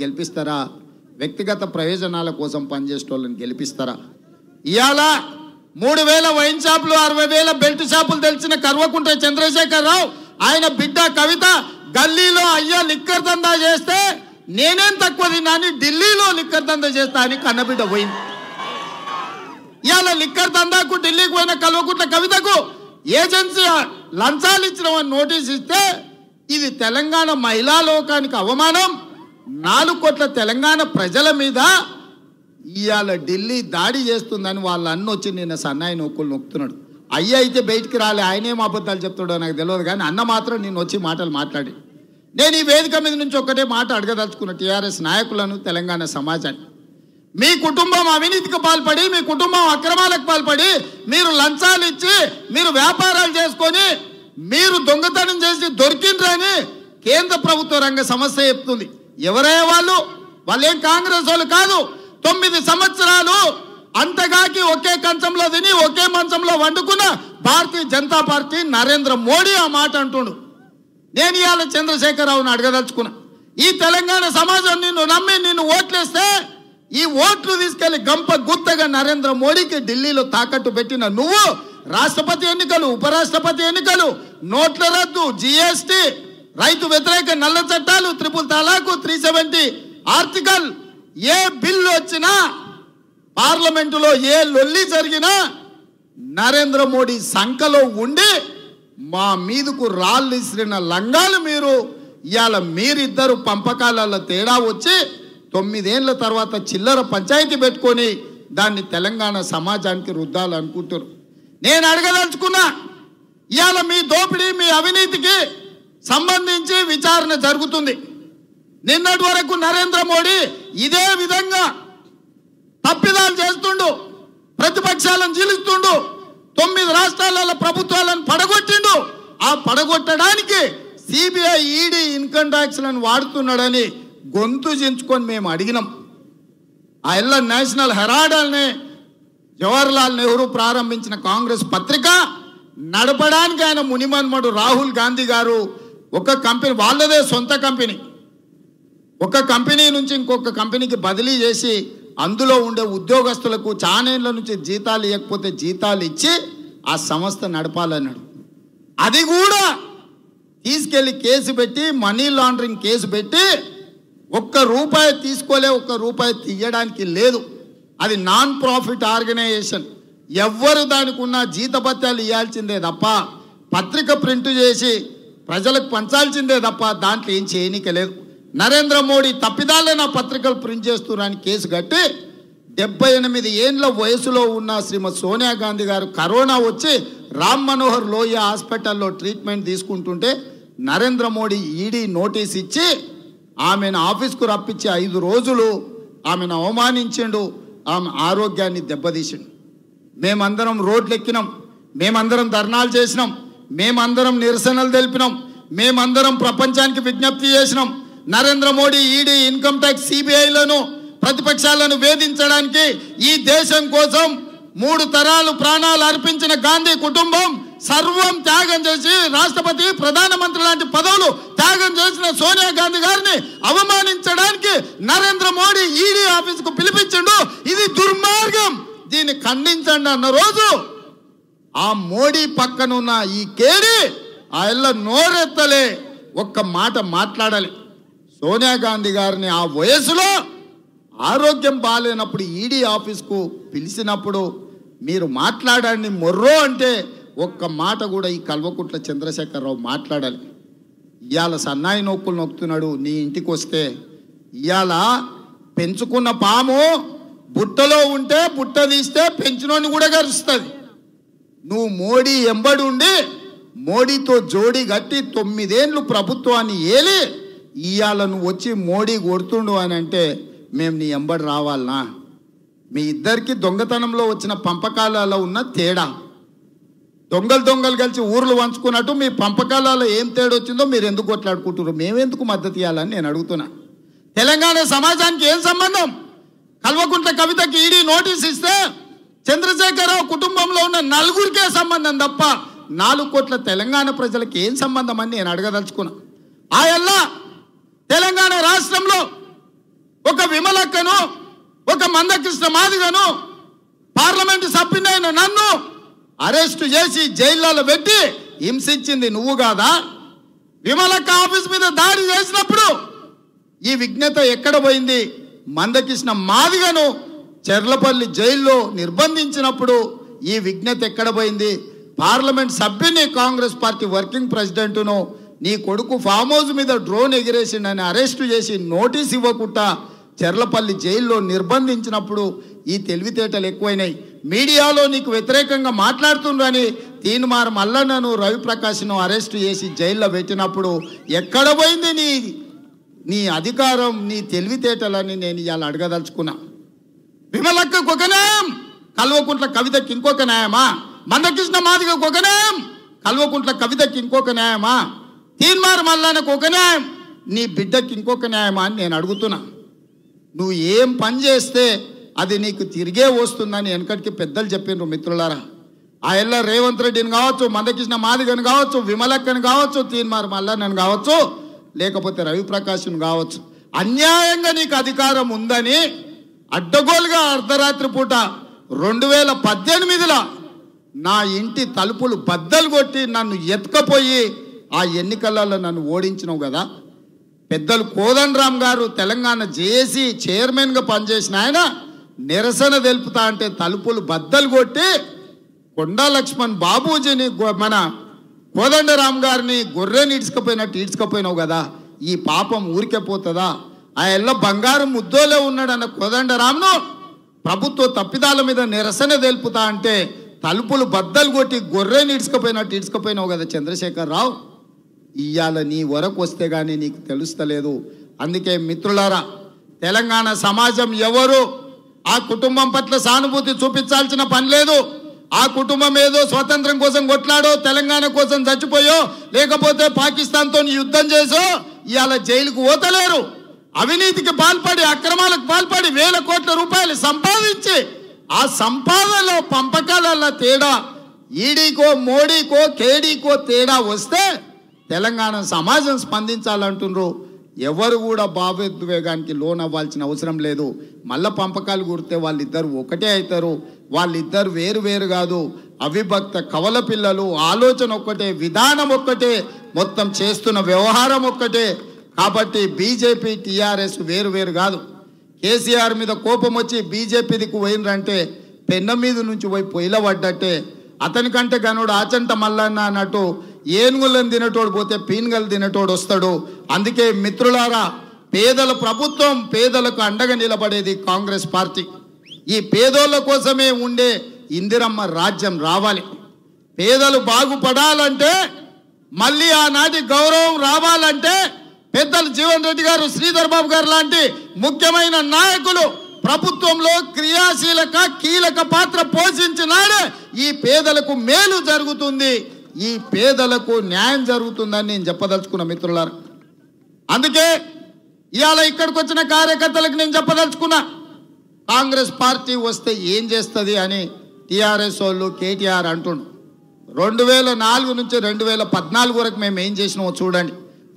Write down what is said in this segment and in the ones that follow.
గెలిపిస్తారా వ్యక్తిగత ప్రయోజనాల కోసం పనిచేసే వాళ్ళని గెలిపిస్తారా ఇవాళ మూడు వేల వైన్ షాపులు అరవై వేల బెల్ట్ షాపులు తెలిసిన కర్వకుంట చంద్రశేఖర్ రావు ఆయన బిడ్డ కవిత గల్లీలో అయ్యా లిక్కర్ దందా చేస్తే నేనేం తక్కువ తిన్నాను ఢిల్లీలో లిక్కర్ దందా చేస్తా అని కన్నబిడ్డ పోయింది ఇవాళ లిక్కర్ దందాకు ఢిల్లీకి పోయిన కల్వకుంట కవితకు ఏజెన్సీ లంచాలు ఇచ్చిన నోటీస్ ఇస్తే ఇది తెలంగాణ మహిళా లోకానికి అవమానం నాలుగు కోట్ల తెలంగాణ ప్రజల మీద ఇవాళ ఢిల్లీ దాడి చేస్తుందని వాళ్ళ అన్న వచ్చి నిన్న సన్నాయి నొక్కులు నొక్కుతున్నాడు అయ్య అయితే బయటికి రాలే ఆయనేం అబద్ధాలు చెప్తాడో నాకు తెలియదు కానీ అన్న మాత్రం నేను వచ్చి మాటలు మాట్లాడి నేను ఈ వేదిక మీద నుంచి ఒక్కటే మాట అడగదలుచుకున్న టీఆర్ఎస్ నాయకులను తెలంగాణ సమాజాన్ని మీ కుటుంబం అవినీతికి పాల్పడి మీ కుటుంబం అక్రమాలకు పాల్పడి మీరు లంచాలు ఇచ్చి మీరు వ్యాపారాలు చేసుకొని మీరు దొంగతనం చేసి దొరికిండ్రని కేంద్ర ప్రభుత్వ రంగ సమస్య చెప్తుంది ఎవరే వాళ్ళు వాళ్ళేం కాంగ్రెస్ వాళ్ళు కాదు తొమ్మిది సంవత్సరాలు అంతగాకి ఒకే కంచంలో తిని ఒకే మంచంలో వండుకున్న భారతీయ జనతా పార్టీ నరేంద్ర మోడీ ఆ మాట అంటుండు నేను ఇవాళ చంద్రశేఖరరావుని అడగదలుచుకున్నా ఈ తెలంగాణ సమాజం నిన్ను నమ్మి నిన్ను ఓట్లేస్తే ఈ ఓట్లు తీసుకెళ్లి గంప గుత్తగా నరేంద్ర మోడీకి ఢిల్లీలో తాకట్టు పెట్టిన నువ్వు రాష్ట్రపతి ఎన్నికలు ఉపరాష్ట్రపతి ఎన్నికలు నోట్ల రద్దు జిఎస్టీ రైతు వ్యతిరేక నల్ల చట్టాలు త్రిపుల్ తలాకు త్రీ సెవెంటీ ఆర్టికల్ ఏ బిల్లు వచ్చినా పార్లమెంటులో ఏ లొల్లి జరిగినా నరేంద్ర మోడీ సంఖలో ఉండి మా మీదకు రాళ్ళు ఇసిరిన లంగాలు మీరు ఇవాళ మీరిద్దరు పంపకాలలో తేడా వచ్చి తొమ్మిదేళ్ళ తర్వాత చిల్లర పంచాయతీ పెట్టుకొని దాన్ని తెలంగాణ సమాజానికి రుద్దాలనుకుంటున్నారు నేను అడగదలుచుకున్నా ఇవాళ మీ దోపిడీ మీ అవినీతికి సంబంధించి విచారణ జరుగుతుంది నిన్నటి వరకు నరేంద్ర మోడీ ఇదే విధంగా తప్పిదాలు చేస్తుండు ప్రతిపక్షాలను జీలిస్తుండు తొమ్మిది రాష్ట్రాలలో ప్రభుత్వాలను పడగొట్టిండు ఆ పడగొట్టడానికి సిబిఐ ఈడీ ఇన్కమ్ ట్యాక్స్లను వాడుతున్నాడని గొంతు చించుకొని మేము అడిగినాం ఆ ఎల్ల నేషనల్ హెరాడ్ జవహర్ జవహర్లాల్ నెహ్రూ ప్రారంభించిన కాంగ్రెస్ పత్రిక నడపడానికి ఆయన మునిమన్మడు రాహుల్ గాంధీ గారు ఒక కంపెనీ వాళ్ళదే సొంత కంపెనీ ఒక కంపెనీ నుంచి ఇంకొక కంపెనీకి బదిలీ చేసి అందులో ఉండే ఉద్యోగస్తులకు చానేళ్ల నుంచి జీతాలు ఇవ్వకపోతే జీతాలు ఇచ్చి ఆ సంస్థ నడపాలన్నాడు అది కూడా తీసుకెళ్ళి కేసు పెట్టి మనీ లాండరింగ్ కేసు పెట్టి ఒక్క రూపాయి తీసుకోలే ఒక్క రూపాయి తీయడానికి లేదు అది నాన్ ప్రాఫిట్ ఆర్గనైజేషన్ ఎవ్వరు దానికి ఉన్న జీతభత్యాలు ఇవ్వాల్సిందే తప్ప పత్రిక ప్రింట్ చేసి ప్రజలకు పంచాల్సిందే తప్ప దాంట్లో ఏం చేయనీక లేదు నరేంద్ర మోడీ తప్పిదాలే నా పత్రికలు ప్రింట్ చేస్తున్నారని కేసు కట్టి డెబ్బై ఎనిమిది ఏండ్ల వయసులో ఉన్న శ్రీమతి సోనియా గాంధీ గారు కరోనా వచ్చి రామ్ మనోహర్ లోయ హాస్పిటల్లో ట్రీట్మెంట్ తీసుకుంటుంటే నరేంద్ర మోడీ ఈడీ నోటీస్ ఇచ్చి ఆమెను ఆఫీస్కు రప్పించి ఐదు రోజులు ఆమెను అవమానించిండు ఆమె ఆరోగ్యాన్ని దెబ్బతీసిండు మేమందరం రోడ్లు ఎక్కినాం మేమందరం ధర్నాలు చేసినాం మేమందరం నిరసనలు తెలిపినాం మేమందరం ప్రపంచానికి విజ్ఞప్తి చేసినాం Narendra Modi ED income tax సిబిఐలను ప్రతిపక్షాలను వేధించడానికి ఈ దేశం కోసం మూడు తరాలు ప్రాణాలు అర్పించిన గాంధీ కుటుంబం సర్వం త్యాగం చేసి రాష్ట్రపతి ప్రధానమంత్రి లాంటి పదవులు త్యాగం చేసిన సోనియా గాంధీ గారిని అవమానించడానికి నరేంద్ర మోడీ ఈడీ ఆఫీస్కు పిలిపించండు ఇది దుర్మార్గం దీన్ని ఖండించండి అన్న రోజు ఆ మోడీ పక్కనున్న ఈ కేడి ఆ ఇళ్ళ నోరెత్తలే ఒక్క మాట మాట్లాడాలి సోనియా గాంధీ గారిని ఆ వయసులో ఆరోగ్యం బాగాలేనప్పుడు ఈడీ ఆఫీస్కు పిలిచినప్పుడు మీరు మాట్లాడండి మొర్రో అంటే ఒక్క మాట కూడా ఈ కల్వకుట్ల చంద్రశేఖరరావు మాట్లాడాలి ఇవాళ సన్నాయి నొక్కులు నొక్కుతున్నాడు నీ ఇంటికి వస్తే ఇవాళ పెంచుకున్న పాము బుట్టలో ఉంటే బుట్ట తీస్తే పెంచినోని కూడా గరుస్తుంది నువ్వు మోడీ ఎంబడి ఉండి మోడీతో జోడి కట్టి తొమ్మిదేండ్లు ప్రభుత్వాన్ని ఏలి ఇవాళ నువ్వు వచ్చి మోడీ కొడుతుండు అని అంటే మేము నీ ఎంబడి రావాలనా మీ ఇద్దరికి దొంగతనంలో వచ్చిన పంపకాలలో ఉన్న తేడా దొంగలు దొంగలు కలిసి ఊర్లు వంచుకున్నట్టు మీ పంపకాలలో ఏం తేడా వచ్చిందో మీరు ఎందుకు కొట్లాడుకుంటున్నారు మేమెందుకు మద్దతు ఇవ్వాలని నేను అడుగుతున్నా తెలంగాణ సమాజానికి ఏం సంబంధం కల్వకుంట్ల కవితకి ఈడీ నోటీస్ ఇస్తే రావు కుటుంబంలో ఉన్న నలుగురికే సంబంధం తప్ప నాలుగు కోట్ల తెలంగాణ ప్రజలకు ఏం సంబంధం అని నేను అడగదలుచుకున్నా ఆయల్లా తెలంగాణ రాష్ట్రంలో ఒక విమలక్కను ఒక మందకృష్ణ మాదిగను పార్లమెంటు సభ్యునైన నన్ను అరెస్టు చేసి జైల్లో పెట్టి హింసించింది నువ్వు కాదా విమలక్క ఆఫీస్ మీద దాడి చేసినప్పుడు ఈ విజ్ఞత ఎక్కడ పోయింది మందకృష్ణ మాదిగను చెర్లపల్లి జైల్లో నిర్బంధించినప్పుడు ఈ విజ్ఞత ఎక్కడ పోయింది పార్లమెంట్ సభ్యుని కాంగ్రెస్ పార్టీ వర్కింగ్ ప్రెసిడెంట్ను నీ కొడుకు ఫామ్ హౌస్ మీద డ్రోన్ ఎగిరేసిండని అరెస్టు చేసి నోటీస్ ఇవ్వకుండా చెర్లపల్లి జైల్లో నిర్బంధించినప్పుడు ఈ తెలివితేటలు ఎక్కువైనాయి మీడియాలో నీకు వ్యతిరేకంగా మాట్లాడుతుండ్రని తీనుమార మల్లన్నను రవిప్రకాష్ను అరెస్టు చేసి జైల్లో పెట్టినప్పుడు ఎక్కడ పోయింది నీ నీ అధికారం నీ తెలివితేటలని నేను ఇవాళ అడగదలుచుకున్నా విమలక్కకు ఒక న్యాయం కల్వకుంట్ల కవితకి ఇంకొక న్యాయమా మందకృష్ణ మాదిగ ఒక న్యాయం కల్వకుంట్ల కవితకి ఇంకొక న్యాయమా తీన్మార్ మల్లానికి ఒక న్యాయం నీ బిడ్డకి ఇంకొక న్యాయమా అని నేను అడుగుతున్నా నువ్వు ఏం పని చేస్తే అది నీకు తిరిగే వస్తుందని వెనకటికి పెద్దలు చెప్పిండ్రు మిత్రులారా ఆ ఎల్ల రేవంత్ రెడ్డిని కావచ్చు మందకృష్ణ మాదిగని కావచ్చు విమలక్కని కావచ్చు తీన్మార్ మల్లన్నని కావచ్చు లేకపోతే రవిప్రకాష్ను కావచ్చు అన్యాయంగా నీకు అధికారం ఉందని అడ్డగోలుగా అర్ధరాత్రి పూట రెండు వేల పద్దెనిమిదిలో నా ఇంటి తలుపులు బద్దలు కొట్టి నన్ను ఎత్తుకపోయి ఆ ఎన్నికలలో నన్ను ఓడించినావు కదా పెద్దలు కోదండరామ్ గారు తెలంగాణ జేఏసీ చైర్మన్గా పనిచేసిన ఆయన నిరసన తెలుపుతా అంటే తలుపులు బద్దలు కొట్టి కొండా లక్ష్మణ్ బాబూజీని మన కోదండరామ్ గారిని గొర్రెని ఇడ్చుకపోయినట్టు ఇడ్చుకపోయినావు కదా ఈ పాపం ఊరికే పోతుందా ఆ ఎల్ల బంగారం ముద్దోలే ఉన్నాడన్న కోదండరామును ప్రభుత్వ తప్పిదాల మీద నిరసన తెలుపుతా అంటే తలుపులు బద్దలు కొట్టి గొర్రెని ఇడ్చుకపోయినట్టు ఇడ్చుకపోయినావు కదా చంద్రశేఖరరావు ఇయ్యాల నీ వరకు వస్తే కానీ నీకు తెలుస్తలేదు అందుకే మిత్రులారా తెలంగాణ సమాజం ఎవరు ఆ కుటుంబం పట్ల సానుభూతి చూపించాల్సిన పని లేదు ఆ కుటుంబం ఏదో స్వతంత్రం కోసం కొట్లాడో తెలంగాణ కోసం చచ్చిపోయో లేకపోతే పాకిస్తాన్తో యుద్ధం చేసో ఇవాళ జైలుకు పోతలేరు అవినీతికి పాల్పడి అక్రమాలకు పాల్పడి వేల కోట్ల రూపాయలు సంపాదించి ఆ సంపాదనలో పంపకాలలో తేడా ఈడీకో మోడీకో కేడీకో తేడా వస్తే తెలంగాణ సమాజం స్పందించాలంటున్నారు ఎవరు కూడా భావోద్వేగానికి లోన్ అవ్వాల్సిన అవసరం లేదు మళ్ళీ పంపకాలు కుడితే వాళ్ళిద్దరు ఒకటే అవుతారు వాళ్ళిద్దరు వేరు వేరు కాదు అవిభక్త కవల పిల్లలు ఆలోచన ఒక్కటే విధానం ఒక్కటే మొత్తం చేస్తున్న వ్యవహారం ఒక్కటే కాబట్టి బీజేపీ టీఆర్ఎస్ వేరు వేరు కాదు కేసీఆర్ మీద కోపం వచ్చి బీజేపీ దిక్కు పోయినరంటే పెన్న మీద నుంచి పోయి పొయ్యిల పడ్డట్టే అతనికంటే గనుడు ఆచంట మల్లన్న అన్నట్టు ఏనుగులను తినటోడు పోతే పీనుగలు తినటోడు వస్తాడు అందుకే మిత్రులారా పేదల ప్రభుత్వం పేదలకు అండగా నిలబడేది కాంగ్రెస్ పార్టీ ఈ పేదోళ్ళ కోసమే ఉండే ఇందిరమ్మ రాజ్యం రావాలి పేదలు బాగుపడాలంటే మళ్ళీ ఆనాటి గౌరవం రావాలంటే పెద్దలు జీవన్ రెడ్డి గారు శ్రీధర్ బాబు గారు లాంటి ముఖ్యమైన నాయకులు ప్రభుత్వంలో క్రియాశీలక కీలక పాత్ర పోషించినాడే ఈ పేదలకు మేలు జరుగుతుంది ఈ పేదలకు న్యాయం జరుగుతుందని నేను చెప్పదలుచుకున్న మిత్రుల అందుకే ఇవాళ ఇక్కడికి వచ్చిన కార్యకర్తలకు నేను చెప్పదలుచుకున్నా కాంగ్రెస్ పార్టీ వస్తే ఏం చేస్తుంది అని టీఆర్ఎస్ వాళ్ళు కేటీఆర్ అంటుండు రెండు వేల నాలుగు నుంచి రెండు వేల పద్నాలుగు వరకు మేము ఏం చేసినామో చూడండి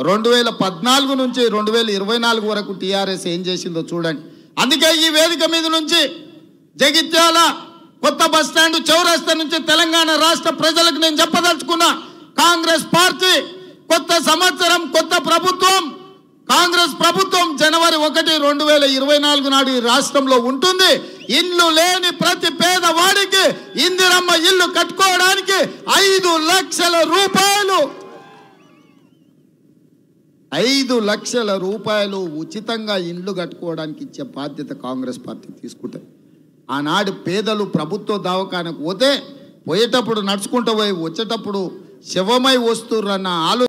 రెండు వేల పద్నాలుగు నుంచి రెండు వేల ఇరవై నాలుగు వరకు టీఆర్ఎస్ ఏం చేసిందో చూడండి అందుకే ఈ వేదిక మీద నుంచి జగిత్యాల కొత్త బస్టాండ్ చౌరస్తా నుంచి తెలంగాణ రాష్ట్ర ప్రజలకు నేను చెప్పదలుచుకున్నా కాంగ్రెస్ పార్టీ కొత్త సంవత్సరం కొత్త ప్రభుత్వం కాంగ్రెస్ ప్రభుత్వం జనవరి ఒకటి రెండు వేల ఇరవై నాలుగు నాడు ఈ రాష్ట్రంలో ఉంటుంది ఇల్లు లేని ప్రతి పేదవాడికి ఇందిరమ్మ ఇల్లు కట్టుకోవడానికి ఐదు లక్షల రూపాయలు ఐదు లక్షల రూపాయలు ఉచితంగా ఇండ్లు కట్టుకోవడానికి ఇచ్చే బాధ్యత కాంగ్రెస్ పార్టీ తీసుకుంటుంది ఆనాడు పేదలు ప్రభుత్వ దవాఖానకు పోతే పోయేటప్పుడు నడుచుకుంటూ పోయి వచ్చేటప్పుడు శవమై వస్తున్న ఆలోచన